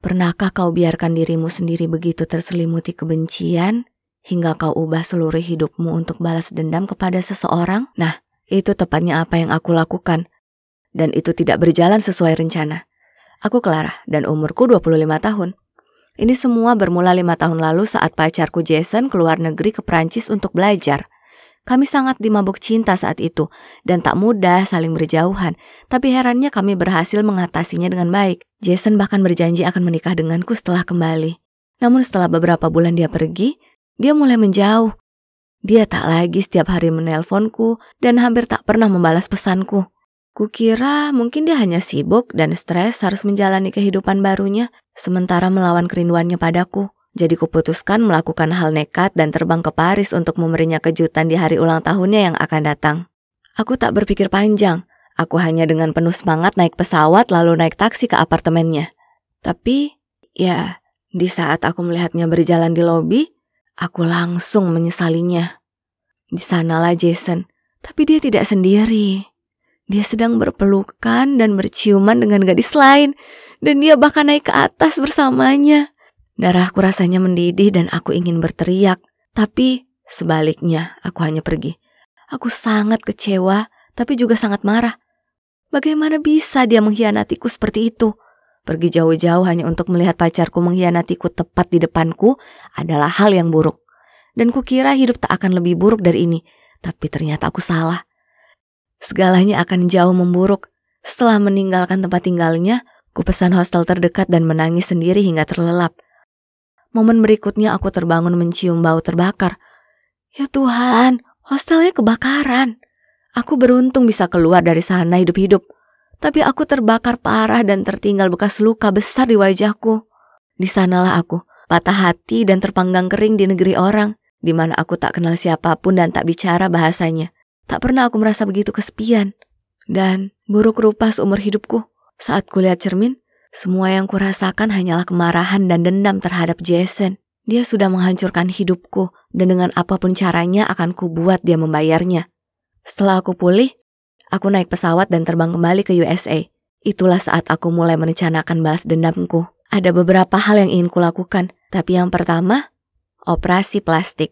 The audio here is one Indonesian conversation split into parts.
Pernahkah kau biarkan dirimu sendiri begitu terselimuti kebencian hingga kau ubah seluruh hidupmu untuk balas dendam kepada seseorang? Nah, itu tepatnya apa yang aku lakukan. Dan itu tidak berjalan sesuai rencana. Aku Clara dan umurku 25 tahun. Ini semua bermula lima tahun lalu saat pacarku Jason keluar negeri ke Prancis untuk belajar – kami sangat dimabuk cinta saat itu dan tak mudah saling berjauhan, tapi herannya kami berhasil mengatasinya dengan baik. Jason bahkan berjanji akan menikah denganku setelah kembali. Namun setelah beberapa bulan dia pergi, dia mulai menjauh. Dia tak lagi setiap hari menelponku dan hampir tak pernah membalas pesanku. Kukira mungkin dia hanya sibuk dan stres harus menjalani kehidupan barunya, sementara melawan kerinduannya padaku. Jadi kuputuskan melakukan hal nekat dan terbang ke Paris untuk memberinya kejutan di hari ulang tahunnya yang akan datang. Aku tak berpikir panjang. Aku hanya dengan penuh semangat naik pesawat lalu naik taksi ke apartemennya. Tapi, ya, di saat aku melihatnya berjalan di lobi, aku langsung menyesalinya. Di sanalah Jason, tapi dia tidak sendiri. Dia sedang berpelukan dan berciuman dengan gadis lain, dan dia bahkan naik ke atas bersamanya. Darahku rasanya mendidih dan aku ingin berteriak. Tapi sebaliknya, aku hanya pergi. Aku sangat kecewa, tapi juga sangat marah. Bagaimana bisa dia mengkhianatiku seperti itu? Pergi jauh-jauh hanya untuk melihat pacarku mengkhianatiku tepat di depanku adalah hal yang buruk. Dan kukira hidup tak akan lebih buruk dari ini, tapi ternyata aku salah. Segalanya akan jauh memburuk. Setelah meninggalkan tempat tinggalnya, ku pesan hostel terdekat dan menangis sendiri hingga terlelap. Momen berikutnya aku terbangun mencium bau terbakar. Ya Tuhan, hostelnya kebakaran. Aku beruntung bisa keluar dari sana hidup-hidup. Tapi aku terbakar parah dan tertinggal bekas luka besar di wajahku. Di sanalah aku, patah hati dan terpanggang kering di negeri orang, di mana aku tak kenal siapapun dan tak bicara bahasanya. Tak pernah aku merasa begitu kesepian. Dan buruk rupa seumur hidupku. Saat kulihat cermin, semua yang kurasakan hanyalah kemarahan dan dendam terhadap Jason. Dia sudah menghancurkan hidupku, dan dengan apapun caranya akan kubuat dia membayarnya. Setelah aku pulih, aku naik pesawat dan terbang kembali ke USA. Itulah saat aku mulai merencanakan balas dendamku. Ada beberapa hal yang ingin kulakukan, tapi yang pertama, operasi plastik.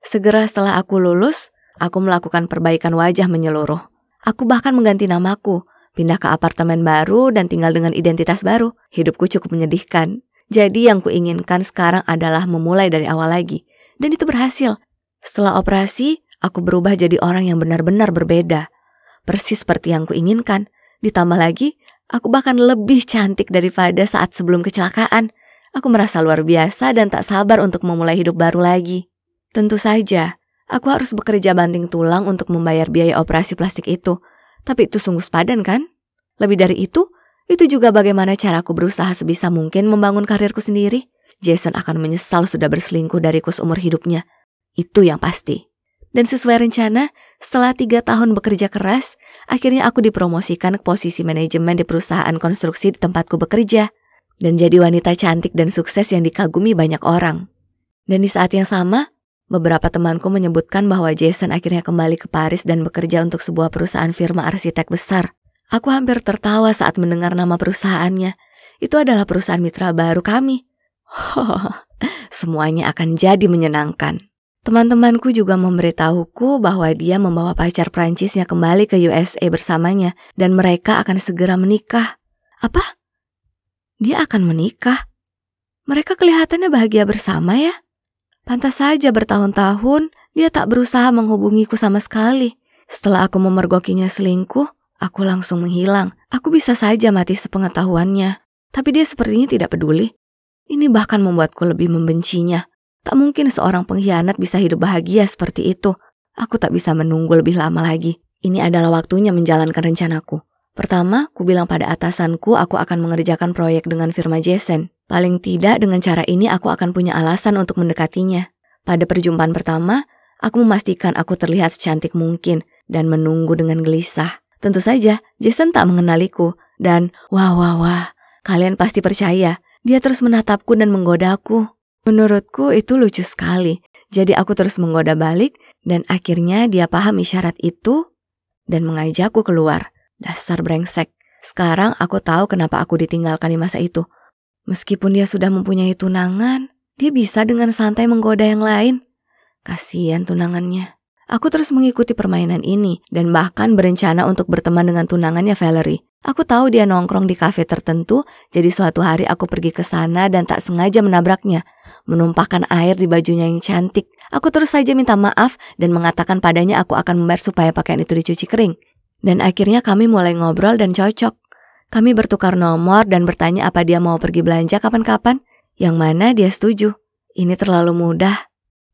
Segera setelah aku lulus, aku melakukan perbaikan wajah menyeluruh. Aku bahkan mengganti namaku, pindah ke apartemen baru dan tinggal dengan identitas baru. Hidupku cukup menyedihkan. Jadi yang kuinginkan sekarang adalah memulai dari awal lagi. Dan itu berhasil. Setelah operasi, aku berubah jadi orang yang benar-benar berbeda. Persis seperti yang kuinginkan. Ditambah lagi, aku bahkan lebih cantik daripada saat sebelum kecelakaan. Aku merasa luar biasa dan tak sabar untuk memulai hidup baru lagi. Tentu saja, aku harus bekerja banting tulang untuk membayar biaya operasi plastik itu. Tapi itu sungguh sepadan kan? Lebih dari itu, itu juga bagaimana cara aku berusaha sebisa mungkin membangun karirku sendiri. Jason akan menyesal sudah berselingkuh dariku seumur hidupnya. Itu yang pasti. Dan sesuai rencana, setelah tiga tahun bekerja keras, akhirnya aku dipromosikan ke posisi manajemen di perusahaan konstruksi di tempatku bekerja. Dan jadi wanita cantik dan sukses yang dikagumi banyak orang. Dan di saat yang sama, Beberapa temanku menyebutkan bahwa Jason akhirnya kembali ke Paris dan bekerja untuk sebuah perusahaan firma arsitek besar. Aku hampir tertawa saat mendengar nama perusahaannya. Itu adalah perusahaan mitra baru kami. semuanya akan jadi menyenangkan. Teman-temanku juga memberitahuku bahwa dia membawa pacar Prancisnya kembali ke USA bersamanya dan mereka akan segera menikah. Apa? Dia akan menikah? Mereka kelihatannya bahagia bersama ya? Pantas saja bertahun-tahun dia tak berusaha menghubungiku sama sekali. Setelah aku memergokinya selingkuh, aku langsung menghilang. Aku bisa saja mati sepengetahuannya. Tapi dia sepertinya tidak peduli. Ini bahkan membuatku lebih membencinya. Tak mungkin seorang pengkhianat bisa hidup bahagia seperti itu. Aku tak bisa menunggu lebih lama lagi. Ini adalah waktunya menjalankan rencanaku. Pertama, ku bilang pada atasanku aku akan mengerjakan proyek dengan firma Jason. Paling tidak dengan cara ini aku akan punya alasan untuk mendekatinya. Pada perjumpaan pertama, aku memastikan aku terlihat secantik mungkin dan menunggu dengan gelisah. Tentu saja, Jason tak mengenaliku dan wah wah wah, kalian pasti percaya, dia terus menatapku dan menggodaku. Menurutku itu lucu sekali. Jadi aku terus menggoda balik dan akhirnya dia paham isyarat itu dan mengajakku keluar. Dasar brengsek. Sekarang aku tahu kenapa aku ditinggalkan di masa itu. Meskipun dia sudah mempunyai tunangan, dia bisa dengan santai menggoda yang lain. Kasian tunangannya. Aku terus mengikuti permainan ini dan bahkan berencana untuk berteman dengan tunangannya Valerie. Aku tahu dia nongkrong di kafe tertentu, jadi suatu hari aku pergi ke sana dan tak sengaja menabraknya, menumpahkan air di bajunya yang cantik. Aku terus saja minta maaf dan mengatakan padanya aku akan membayar supaya pakaian itu dicuci kering. Dan akhirnya kami mulai ngobrol dan cocok. Kami bertukar nomor dan bertanya apa dia mau pergi belanja kapan-kapan, yang mana dia setuju. Ini terlalu mudah.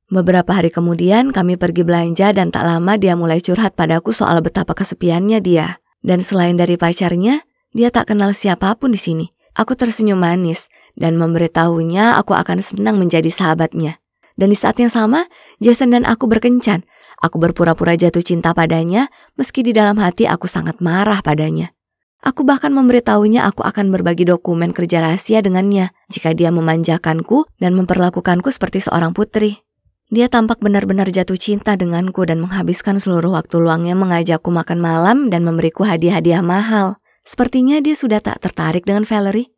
Beberapa hari kemudian kami pergi belanja dan tak lama dia mulai curhat padaku soal betapa kesepiannya dia. Dan selain dari pacarnya, dia tak kenal siapapun di sini. Aku tersenyum manis dan memberitahunya aku akan senang menjadi sahabatnya. Dan di saat yang sama, Jason dan aku berkencan. Aku berpura-pura jatuh cinta padanya, meski di dalam hati aku sangat marah padanya. Aku bahkan memberitahunya aku akan berbagi dokumen kerja rahasia dengannya jika dia memanjakanku dan memperlakukanku seperti seorang putri. Dia tampak benar-benar jatuh cinta denganku dan menghabiskan seluruh waktu luangnya mengajakku makan malam dan memberiku hadiah-hadiah mahal. Sepertinya dia sudah tak tertarik dengan Valerie.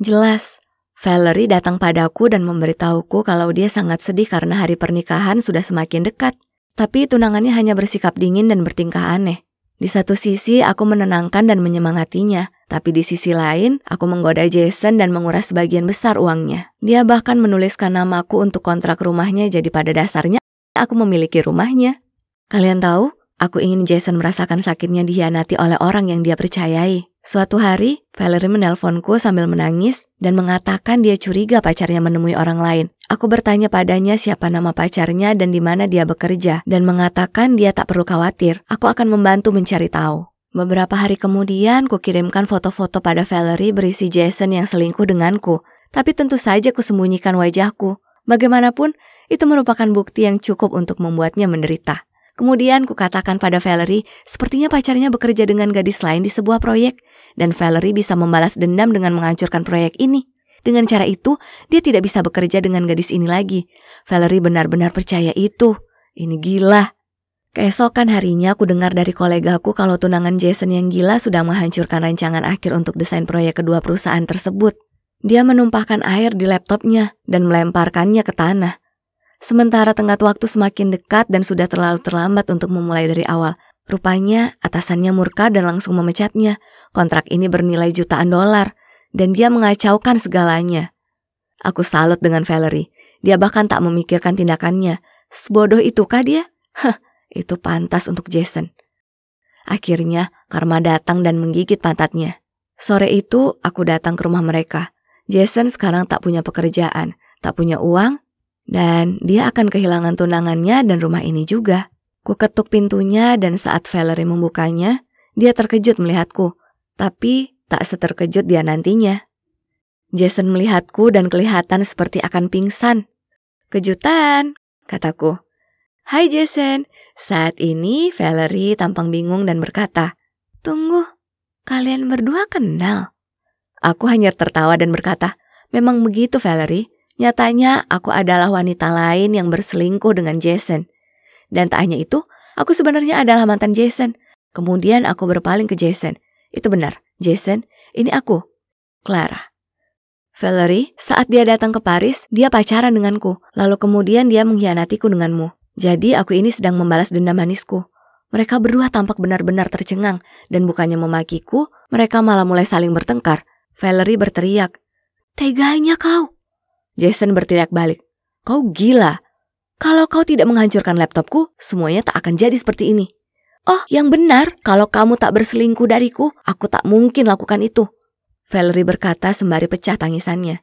Jelas, Valerie datang padaku dan memberitahuku kalau dia sangat sedih karena hari pernikahan sudah semakin dekat. Tapi tunangannya hanya bersikap dingin dan bertingkah aneh. Di satu sisi, aku menenangkan dan menyemangatinya. Tapi di sisi lain, aku menggoda Jason dan menguras sebagian besar uangnya. Dia bahkan menuliskan namaku untuk kontrak rumahnya jadi pada dasarnya aku memiliki rumahnya. Kalian tahu, aku ingin Jason merasakan sakitnya dihianati oleh orang yang dia percayai. Suatu hari, Valerie menelponku sambil menangis dan mengatakan dia curiga pacarnya menemui orang lain. Aku bertanya padanya siapa nama pacarnya dan di mana dia bekerja dan mengatakan dia tak perlu khawatir, aku akan membantu mencari tahu. Beberapa hari kemudian, kukirimkan foto-foto pada Valerie berisi Jason yang selingkuh denganku. Tapi tentu saja sembunyikan wajahku. Bagaimanapun, itu merupakan bukti yang cukup untuk membuatnya menderita. Kemudian kukatakan pada Valerie, sepertinya pacarnya bekerja dengan gadis lain di sebuah proyek, dan Valerie bisa membalas dendam dengan menghancurkan proyek ini. Dengan cara itu, dia tidak bisa bekerja dengan gadis ini lagi. Valerie benar-benar percaya itu. Ini gila. Keesokan harinya aku dengar dari kolegaku kalau tunangan Jason yang gila sudah menghancurkan rancangan akhir untuk desain proyek kedua perusahaan tersebut. Dia menumpahkan air di laptopnya dan melemparkannya ke tanah. Sementara tengah waktu semakin dekat dan sudah terlalu terlambat untuk memulai dari awal. Rupanya atasannya murka dan langsung memecatnya. Kontrak ini bernilai jutaan dolar dan dia mengacaukan segalanya. Aku salut dengan Valerie. Dia bahkan tak memikirkan tindakannya. Sebodoh itukah dia? Hah, itu pantas untuk Jason. Akhirnya, karma datang dan menggigit pantatnya. Sore itu, aku datang ke rumah mereka. Jason sekarang tak punya pekerjaan, tak punya uang, dan dia akan kehilangan tunangannya dan rumah ini juga. Ku ketuk pintunya dan saat Valerie membukanya, dia terkejut melihatku. Tapi tak seterkejut dia nantinya. Jason melihatku dan kelihatan seperti akan pingsan. Kejutan, kataku. Hai Jason, saat ini Valerie tampang bingung dan berkata, Tunggu, kalian berdua kenal? Aku hanya tertawa dan berkata, Memang begitu Valerie, Nyatanya aku adalah wanita lain yang berselingkuh dengan Jason. Dan tak hanya itu, aku sebenarnya adalah mantan Jason. Kemudian aku berpaling ke Jason. Itu benar, Jason, ini aku, Clara. Valerie, saat dia datang ke Paris, dia pacaran denganku, lalu kemudian dia mengkhianatiku denganmu. Jadi aku ini sedang membalas dendam manisku. Mereka berdua tampak benar-benar tercengang, dan bukannya memakiku, mereka malah mulai saling bertengkar. Valerie berteriak, Teganya kau! Jason berteriak balik. Kau gila. Kalau kau tidak menghancurkan laptopku, semuanya tak akan jadi seperti ini. Oh, yang benar, kalau kamu tak berselingkuh dariku, aku tak mungkin lakukan itu. Valerie berkata sembari pecah tangisannya.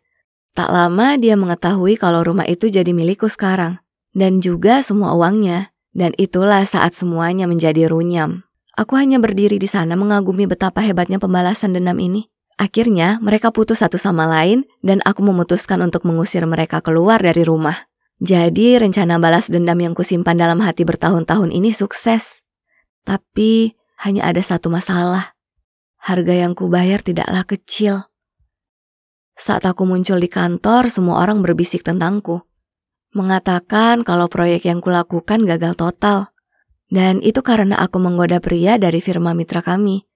Tak lama dia mengetahui kalau rumah itu jadi milikku sekarang. Dan juga semua uangnya. Dan itulah saat semuanya menjadi runyam. Aku hanya berdiri di sana mengagumi betapa hebatnya pembalasan dendam ini. Akhirnya, mereka putus satu sama lain dan aku memutuskan untuk mengusir mereka keluar dari rumah. Jadi, rencana balas dendam yang kusimpan dalam hati bertahun-tahun ini sukses. Tapi, hanya ada satu masalah. Harga yang kubayar tidaklah kecil. Saat aku muncul di kantor, semua orang berbisik tentangku. Mengatakan kalau proyek yang kulakukan gagal total. Dan itu karena aku menggoda pria dari firma mitra kami.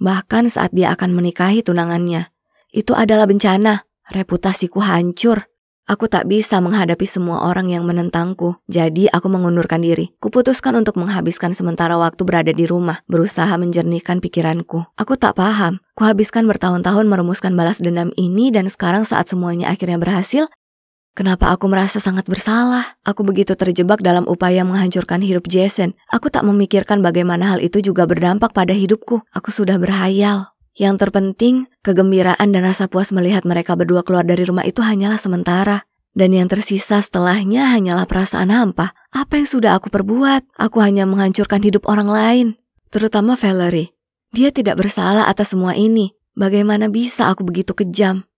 Bahkan saat dia akan menikahi tunangannya. Itu adalah bencana. Reputasiku hancur. Aku tak bisa menghadapi semua orang yang menentangku, jadi aku mengundurkan diri. Kuputuskan untuk menghabiskan sementara waktu berada di rumah, berusaha menjernihkan pikiranku. Aku tak paham, kuhabiskan bertahun-tahun merumuskan balas dendam ini dan sekarang saat semuanya akhirnya berhasil, Kenapa aku merasa sangat bersalah? Aku begitu terjebak dalam upaya menghancurkan hidup Jason. Aku tak memikirkan bagaimana hal itu juga berdampak pada hidupku. Aku sudah berhayal. Yang terpenting, kegembiraan dan rasa puas melihat mereka berdua keluar dari rumah itu hanyalah sementara. Dan yang tersisa setelahnya hanyalah perasaan hampa. Apa yang sudah aku perbuat? Aku hanya menghancurkan hidup orang lain. Terutama Valerie. Dia tidak bersalah atas semua ini. Bagaimana bisa aku begitu kejam?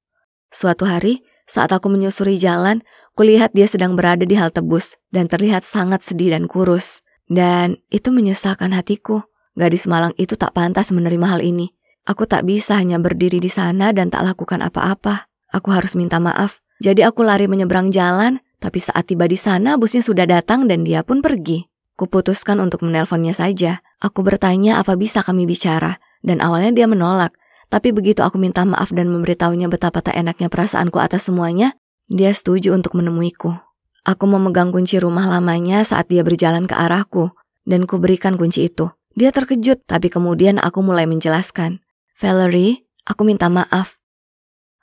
Suatu hari, saat aku menyusuri jalan, kulihat dia sedang berada di halte bus dan terlihat sangat sedih dan kurus. Dan itu menyesalkan hatiku. Gadis malang itu tak pantas menerima hal ini. Aku tak bisa hanya berdiri di sana dan tak lakukan apa-apa. Aku harus minta maaf. Jadi aku lari menyeberang jalan, tapi saat tiba di sana busnya sudah datang dan dia pun pergi. Kuputuskan untuk menelponnya saja. Aku bertanya apa bisa kami bicara, dan awalnya dia menolak. Tapi begitu aku minta maaf dan memberitahunya betapa tak enaknya perasaanku atas semuanya, dia setuju untuk menemuiku. Aku memegang kunci rumah lamanya saat dia berjalan ke arahku, dan kuberikan kunci itu. Dia terkejut, tapi kemudian aku mulai menjelaskan. Valerie, aku minta maaf.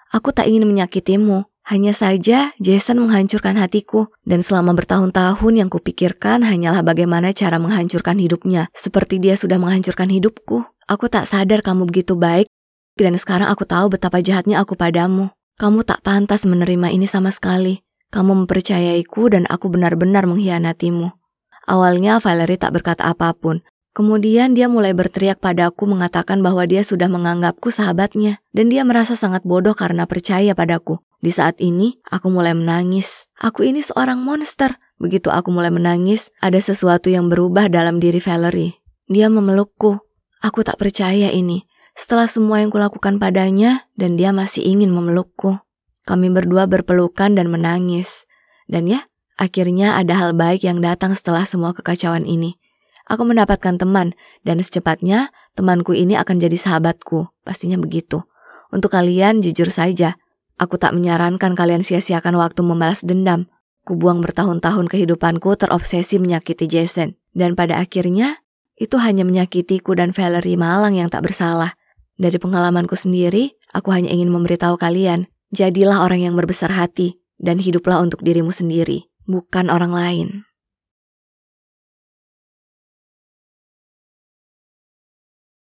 Aku tak ingin menyakitimu, hanya saja Jason menghancurkan hatiku, dan selama bertahun-tahun yang kupikirkan hanyalah bagaimana cara menghancurkan hidupnya, seperti dia sudah menghancurkan hidupku. Aku tak sadar kamu begitu baik dan sekarang aku tahu betapa jahatnya aku padamu. Kamu tak pantas menerima ini sama sekali. Kamu mempercayaiku dan aku benar-benar mengkhianatimu. Awalnya Valerie tak berkata apapun. Kemudian dia mulai berteriak padaku mengatakan bahwa dia sudah menganggapku sahabatnya dan dia merasa sangat bodoh karena percaya padaku. Di saat ini, aku mulai menangis. Aku ini seorang monster. Begitu aku mulai menangis, ada sesuatu yang berubah dalam diri Valerie. Dia memelukku. Aku tak percaya ini. Setelah semua yang kulakukan padanya dan dia masih ingin memelukku. Kami berdua berpelukan dan menangis. Dan ya, akhirnya ada hal baik yang datang setelah semua kekacauan ini. Aku mendapatkan teman, dan secepatnya temanku ini akan jadi sahabatku, pastinya begitu. Untuk kalian, jujur saja, aku tak menyarankan kalian sia-siakan waktu membalas dendam. Kubuang bertahun-tahun kehidupanku terobsesi menyakiti Jason, dan pada akhirnya, itu hanya menyakitiku dan Valerie Malang yang tak bersalah. Dari pengalamanku sendiri, aku hanya ingin memberitahu kalian, jadilah orang yang berbesar hati dan hiduplah untuk dirimu sendiri, bukan orang lain.